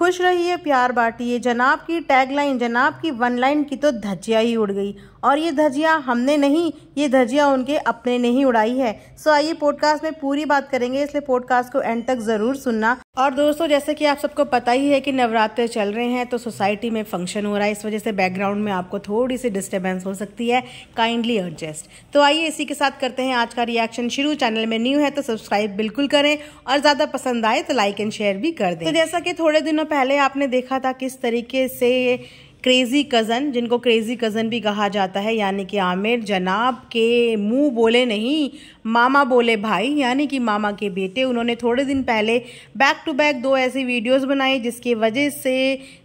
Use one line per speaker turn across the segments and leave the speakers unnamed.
खुश रहिए प्यार बांटिए जनाब की टैगलाइन जनाब की वन लाइन की तो धजिया ही उड़ गई और ये धजिया हमने नहीं ये धजिया उनके अपने ने ही उड़ाई है सो आइए पॉडकास्ट में पूरी बात करेंगे इसलिए पॉडकास्ट को एंड तक ज़रूर सुनना और दोस्तों जैसे कि आप सबको पता ही है कि नवरात्र चल रहे हैं तो सोसाइटी में फंक्शन हो रहा है इस वजह से बैकग्राउंड में आपको थोड़ी सी डिस्टर्बेंस हो सकती है काइंडली एडजस्ट तो आइए इसी के साथ करते हैं आज का रिएक्शन शुरू चैनल में न्यू है तो सब्सक्राइब बिल्कुल करें और ज़्यादा पसंद आए तो लाइक एंड शेयर भी कर दें तो जैसा कि थोड़े दिनों पहले आपने देखा था किस तरीके से क्रेज़ी कज़न जिनको क्रेज़ी कज़न भी कहा जाता है यानी कि आमिर जनाब के मुंह बोले नहीं मामा बोले भाई यानी कि मामा के बेटे उन्होंने थोड़े दिन पहले बैक टू बैक दो ऐसी वीडियोस बनाई जिसकी वजह से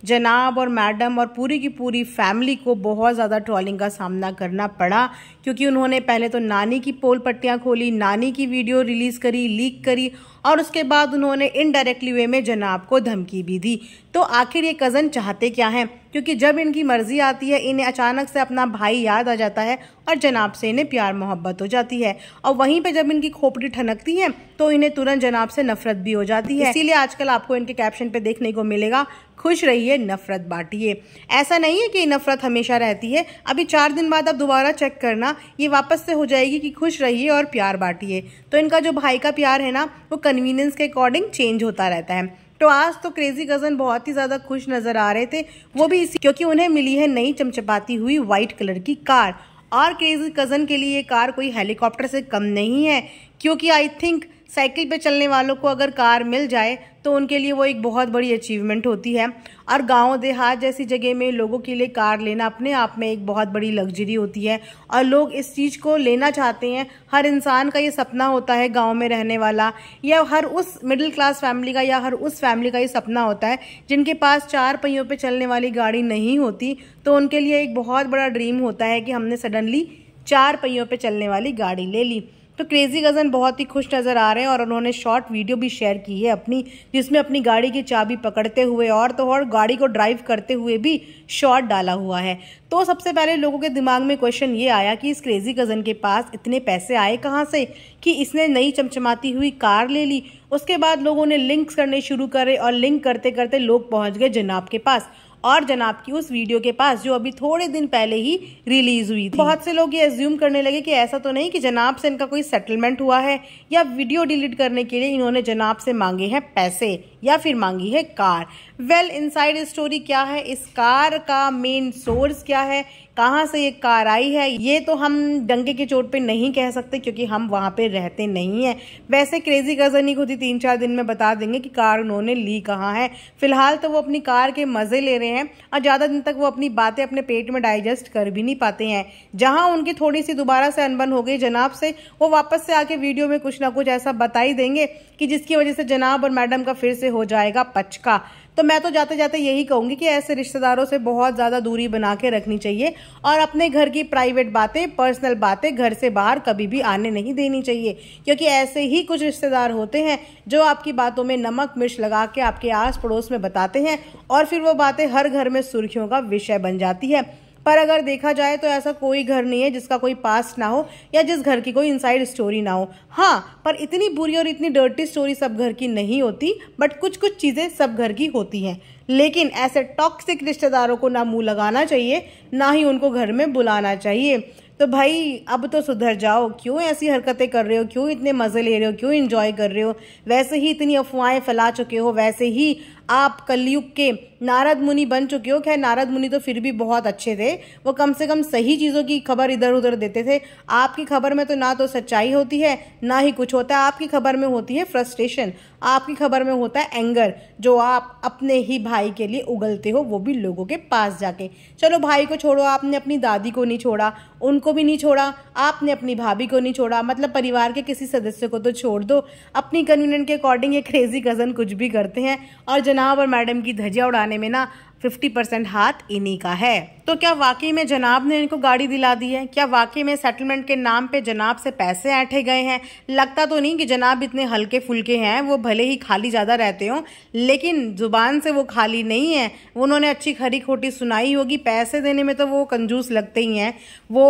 जनाब और मैडम और पूरी की पूरी फैमिली को बहुत ज़्यादा ट्रॉलिंग का सामना करना पड़ा क्योंकि उन्होंने पहले तो नानी की पोल पट्टियाँ खोली नानी की वीडियो रिलीज़ करी लीक करी और उसके बाद उन्होंने इनडायरेक्टली वे में जनाब को धमकी भी दी तो आखिर ये कज़न चाहते क्या हैं क्योंकि जब इनकी मर्ज़ी आती है इन्हें अचानक से अपना भाई याद आ जाता है और जनाब से इन्हें प्यार मोहब्बत हो जाती है और वहीं पे जब इनकी खोपड़ी ठनकती है तो इन्हें तुरंत जनाब से नफरत भी हो जाती है इसीलिए आजकल आपको इनके कैप्शन पे देखने को मिलेगा खुश रहिए नफरत बांटिए ऐसा नहीं है कि नफरत हमेशा रहती है अभी चार दिन बाद आप दोबारा चेक करना ये वापस से हो जाएगी कि खुश रहिए और प्यार बांटिए तो इनका जो भाई का प्यार है ना वो कन्वीनियंस के अकॉर्डिंग चेंज होता रहता है तो आज तो क्रेजी कज़न बहुत ही ज़्यादा खुश नज़र आ रहे थे वो भी इसी क्योंकि उन्हें मिली है नई चमचपाती हुई व्हाइट कलर की कार और क्रेजी कज़न के लिए ये कार कोई हेलीकॉप्टर से कम नहीं है क्योंकि आई थिंक साइकिल पे चलने वालों को अगर कार मिल जाए तो उनके लिए वो एक बहुत बड़ी अचीवमेंट होती है और गांव देहात जैसी जगह में लोगों के लिए कार लेना अपने आप में एक बहुत बड़ी लग्जरी होती है और लोग इस चीज़ को लेना चाहते हैं हर इंसान का ये सपना होता है गाँव में रहने वाला या हर उस मिडिल क्लास फैमिली का या हर उस फैमिली का ये सपना होता है जिनके पास चार पहियों पर चलने वाली गाड़ी नहीं होती तो उनके लिए एक बहुत बड़ा ड्रीम होता है कि हमने सडनली चार पहियों पर चलने वाली गाड़ी ले ली तो क्रेज़ी गज़न बहुत ही खुश नज़र आ रहे हैं और उन्होंने शॉर्ट वीडियो भी शेयर की है अपनी जिसमें अपनी गाड़ी की चाबी पकड़ते हुए और तो और गाड़ी को ड्राइव करते हुए भी शॉर्ट डाला हुआ है तो सबसे पहले लोगों के दिमाग में क्वेश्चन ये आया कि इस क्रेज़ी गज़न के पास इतने पैसे आए कहाँ से कि इसने नई चमचमाती हुई कार ले ली उसके बाद लोगों ने लिंक्स करने शुरू करे और लिंक करते करते लोग पहुँच गए जनाब के पास और जनाब की उस वीडियो के पास जो अभी थोड़े दिन पहले ही रिलीज हुई थी बहुत से लोग ये एज्यूम करने लगे कि ऐसा तो नहीं कि जनाब से इनका कोई सेटलमेंट हुआ है या वीडियो डिलीट करने के लिए इन्होंने जनाब से मांगे हैं पैसे या फिर मांगी है कार वेल इनसाइड स्टोरी क्या है इस कार का मेन सोर्स क्या है कहाँ से ये कार आई है ये तो हम डंगे की चोट पे नहीं कह सकते क्योंकि हम वहाँ पे रहते नहीं हैं वैसे क्रेजी कज़न ही खुद ही तीन चार दिन में बता देंगे कि कार उन्होंने ली कहाँ है फिलहाल तो वो अपनी कार के मज़े ले रहे हैं और ज़्यादा दिन तक वो अपनी बातें अपने पेट में डाइजेस्ट कर भी नहीं पाते हैं जहाँ उनकी थोड़ी सी दोबारा से अनबन हो गई जनाब से वो वापस से आके वीडियो में कुछ ना कुछ ऐसा बता ही देंगे कि जिसकी वजह से जनाब और मैडम का फिर से हो जाएगा पचका तो मैं तो जाते जाते यही कहूँगी कि ऐसे रिश्तेदारों से बहुत ज़्यादा दूरी बना के रखनी चाहिए और अपने घर की प्राइवेट बातें पर्सनल बातें घर से बाहर कभी भी आने नहीं देनी चाहिए क्योंकि ऐसे ही कुछ रिश्तेदार होते हैं जो आपकी बातों में नमक मिर्च लगा के आपके आस पड़ोस में बताते हैं और फिर वो बातें हर घर में सुर्खियों का विषय बन जाती है पर अगर देखा जाए तो ऐसा कोई घर नहीं है जिसका कोई पास्ट ना हो या जिस घर की कोई इनसाइड स्टोरी ना हो हाँ पर इतनी बुरी और इतनी डर्टी स्टोरी सब घर की नहीं होती बट कुछ कुछ चीज़ें सब घर की होती हैं लेकिन ऐसे टॉक्सिक रिश्तेदारों को ना मुंह लगाना चाहिए ना ही उनको घर में बुलाना चाहिए तो भाई अब तो सुधर जाओ क्यों ऐसी हरकतें कर रहे हो क्यों इतने मज़े ले रहे हो क्यों इन्जॉय कर रहे हो वैसे ही इतनी अफवाहें फैला चुके हो वैसे ही आप कलयुग के नारद मुनि बन चुके हो खैर नारद मुनि तो फिर भी बहुत अच्छे थे वो कम से कम सही चीज़ों की खबर इधर उधर देते थे आपकी खबर में तो ना तो सच्चाई होती है ना ही कुछ होता है आपकी खबर में होती है फ्रस्ट्रेशन आपकी खबर में होता है एंगर जो आप अपने ही भाई के लिए उगलते हो वो भी लोगों के पास जाके चलो भाई को छोड़ो आपने अपनी दादी को नहीं छोड़ा उनको भी नहीं छोड़ा आपने अपनी भाभी को नहीं छोड़ा मतलब परिवार के किसी सदस्य को तो छोड़ दो अपनी कन्वीनियंट के अकॉर्डिंग ये क्रेजी कज़न कुछ भी करते हैं और ना और मैडम की धजिया उड़ाने में ना फिफ्टी परसेंट हाथ इन्हीं का है तो क्या वाकई में जनाब ने इनको गाड़ी दिला दी है क्या वाकई में सेटलमेंट के नाम पे जनाब से पैसे ऐठे गए हैं लगता तो नहीं कि जनाब इतने हल्के फुल्के हैं वो भले ही खाली ज़्यादा रहते हों लेकिन ज़ुबान से वो खाली नहीं है उन्होंने अच्छी खरी खोटी सुनाई होगी पैसे देने में तो वो कंजूस लगते ही हैं वो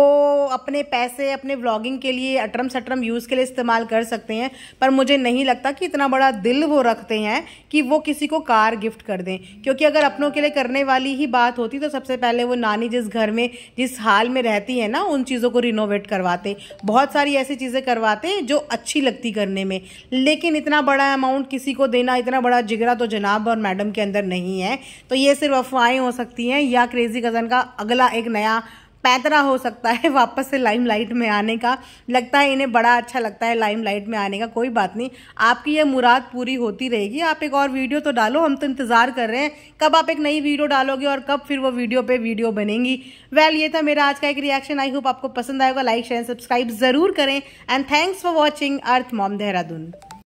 अपने पैसे अपने व्लॉगिंग के लिए अटरम सटरम यूज़ के लिए इस्तेमाल कर सकते हैं पर मुझे नहीं लगता कि इतना बड़ा दिल वो रखते हैं कि वो किसी को कार गिफ्ट कर दें क्योंकि अगर अपनों के लिए करने वाली ही बात होती तो सबसे पहले वो नानी जिस घर में जिस हाल में रहती है ना उन चीज़ों को रिनोवेट करवाते बहुत सारी ऐसी चीज़ें करवाते हैं जो अच्छी लगती करने में लेकिन इतना बड़ा अमाउंट किसी को देना इतना बड़ा जिगरा तो जनाब और मैडम के अंदर नहीं है तो ये सिर्फ अफवाहें हो सकती हैं या क्रेजी कज़न का अगला एक नया पैतरा हो सकता है वापस से लाइम लाइट में आने का लगता है इन्हें बड़ा अच्छा लगता है लाइम लाइट में आने का कोई बात नहीं आपकी ये मुराद पूरी होती रहेगी आप एक और वीडियो तो डालो हम तो इंतज़ार कर रहे हैं कब आप एक नई वीडियो डालोगे और कब फिर वो वीडियो पे वीडियो बनेंगी वेल ये था मेरा आज का एक रिएक्शन आई होप आपको पसंद आएगा लाइक शेयर सब्सक्राइब ज़रूर करें and thanks for watching earth mom Dehradun